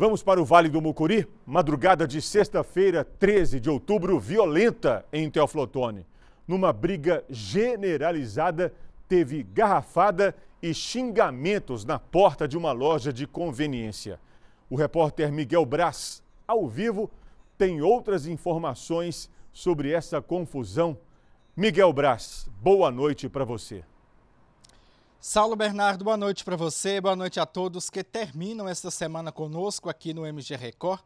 Vamos para o Vale do Mucuri. Madrugada de sexta-feira, 13 de outubro, violenta em Teoflotone. Numa briga generalizada, teve garrafada e xingamentos na porta de uma loja de conveniência. O repórter Miguel Braz, ao vivo, tem outras informações sobre essa confusão. Miguel Braz, boa noite para você. Saulo Bernardo, boa noite para você, boa noite a todos que terminam esta semana conosco aqui no MG Record.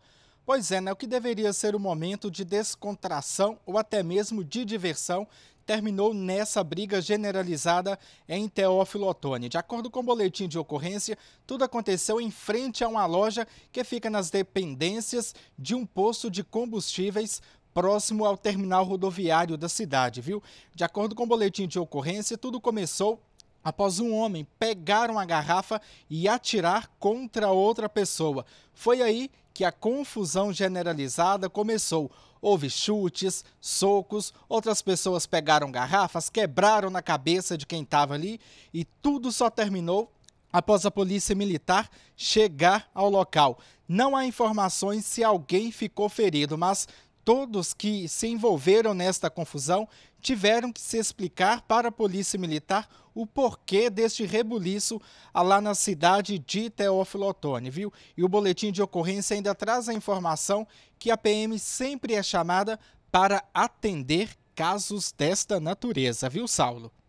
Pois é, né? O que deveria ser um momento de descontração ou até mesmo de diversão terminou nessa briga generalizada em Teófilo Otoni. De acordo com o boletim de ocorrência, tudo aconteceu em frente a uma loja que fica nas dependências de um posto de combustíveis próximo ao terminal rodoviário da cidade, viu? De acordo com o boletim de ocorrência, tudo começou após um homem pegar uma garrafa e atirar contra outra pessoa. Foi aí que a confusão generalizada começou. Houve chutes, socos, outras pessoas pegaram garrafas, quebraram na cabeça de quem estava ali e tudo só terminou após a polícia militar chegar ao local. Não há informações se alguém ficou ferido, mas todos que se envolveram nesta confusão tiveram que se explicar para a Polícia Militar o porquê deste rebuliço lá na cidade de Teófilo Otoni, viu? E o boletim de ocorrência ainda traz a informação que a PM sempre é chamada para atender casos desta natureza, viu, Saulo?